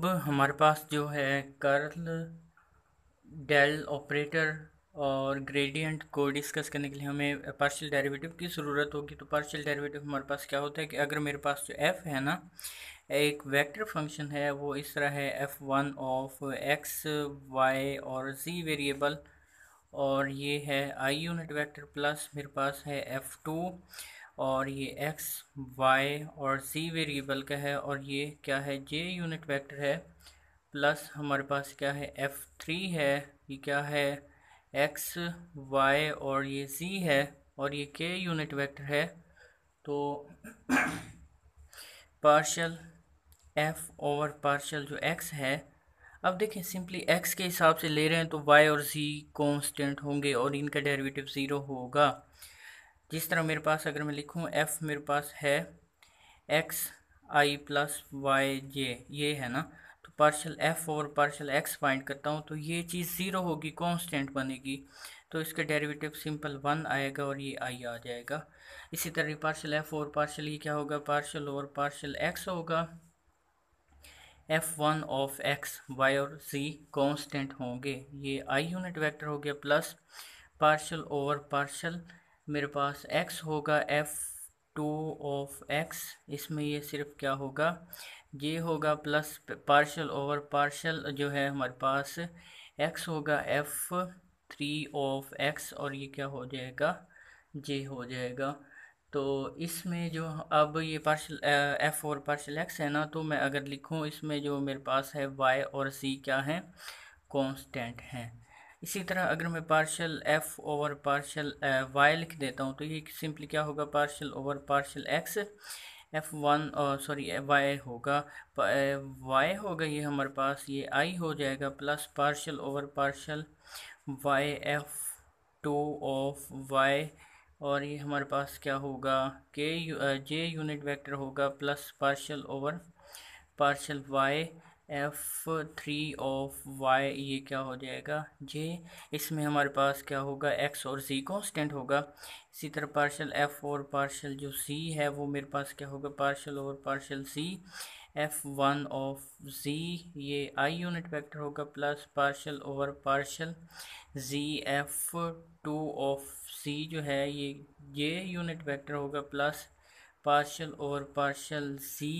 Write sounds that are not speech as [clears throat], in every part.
अब हमारे पास जो है कर्ल डेल ऑपरेटर और ग्रेडियंट को डिस्कस करने के लिए हमें पार्शियल डेरिवेटिव की ज़रूरत होगी तो पार्शियल डेरिवेटिव हमारे पास क्या होता है कि अगर मेरे पास जो एफ़ है ना एक वेक्टर फंक्शन है वो इस तरह है F one of X Y और जी वेरिएबल और ये है आई यूनिट वेक्टर प्लस मेरे पास है एफ़ टू और ये एक्स वाई और सी वेरिएबल का है और ये क्या है जे यूनिट वेक्टर है प्लस हमारे पास क्या है एफ़ थ्री है ये क्या है एक्स वाई और ये सी है और ये k यूनिट वेक्टर है तो [clears throat] पार्शल एफ़ ओवर पार्शल जो एक्स है अब देखें सिंपली एक्स के हिसाब से ले रहे हैं तो वाई और जी कॉन्स्टेंट होंगे और इनका डेरिवेटिव ज़ीरो होगा जिस तरह मेरे पास अगर मैं लिखूँ एफ मेरे पास है X I plus Y J ये है ना तो पार्शल एफ और पार्शल एक्स फाइंड करता हूँ तो ये चीज़ ज़ीरो होगी कांस्टेंट बनेगी तो इसका डेरिवेटिव सिंपल वन आएगा और ये आई आ जाएगा इसी तरह पार्शल एफ और पार्शल ये e क्या होगा पार्शल और पार्शल एक्स होगा F one of X Y और जी कांस्टेंट होंगे ये आई यूनिट वेक्टर हो गया प्लस पार्शल ओवर पार्शल मेरे पास x होगा एफ टू ऑफ एक्स इसमें ये सिर्फ क्या होगा ये होगा प्लस पार्शल ओवर पार्शल जो है हमारे पास एक्स होगा एफ थ्री ऑफ एक्स और ये क्या हो जाएगा जे हो जाएगा तो इसमें जो अब ये पार्शल एफ और पार्शल एक्स है ना तो मैं अगर लिखूँ इसमें जो मेरे पास है वाई और सी क्या है कांस्टेंट हैं इसी तरह अगर मैं partial F over partial Y लिख देता हूँ तो ये सिंपली क्या होगा partial over partial X F one sorry Y होगा वाई होगा ये हमारे पास ये आई हो जाएगा plus partial over partial Y F two of Y और ये हमारे पास क्या होगा के जे यूनिट वेक्टर होगा plus partial over partial Y F three of Y ये क्या हो जाएगा जे इसमें हमारे पास क्या होगा एक्स और जी कांस्टेंट होगा इसी तरह पार्शल एफ और पार्शल जो सी है वो मेरे पास क्या होगा पार्शल और partial C F one of G ये आई यूनिट वेक्टर होगा plus partial over partial G F two of C जो है ये ये यूनिट वेक्टर होगा plus partial over partial C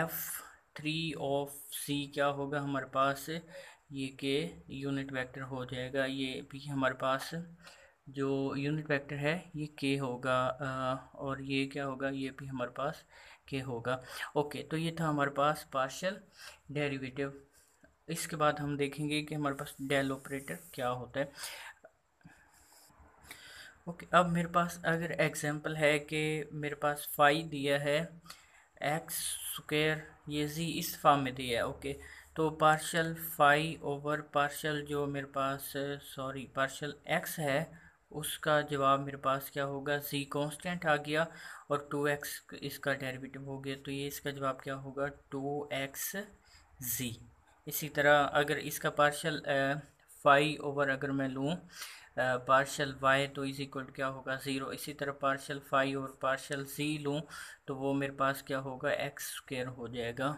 F three of C क्या होगा हमारे पास ये के यूनिट वेक्टर हो जाएगा ये भी हमारे पास जो यूनिट वेक्टर है ये के होगा और ये क्या होगा ये भी हमारे पास के होगा ओके तो ये था हमारे पास पार्शल डेरिवेटिव इसके बाद हम देखेंगे कि हमारे पास डेल ऑपरेटर क्या होता है ओके अब मेरे पास अगर एग्जांपल है कि मेरे पास फाइव दिया है एक्स स्क्र ये जी इस फॉर्म में दिया है ओके तो पार्शल फाई ओवर पार्शल जो मेरे पास सॉरी पार्शल एक्स है उसका जवाब मेरे पास क्या होगा जी कांस्टेंट आ गया और टू एक्स इसका डेरिवेटिव हो गया तो ये इसका जवाब क्या होगा टू एक्स जी इसी तरह अगर इसका पार्शल फाई ओवर अगर मैं लूँ पार्शल वाई तो इज इक्वल क्या होगा ज़ीरो इसी तरह पार्शल फाइव और पार्शल सी लूँ तो वो मेरे पास क्या होगा एक्स स्क्र हो जाएगा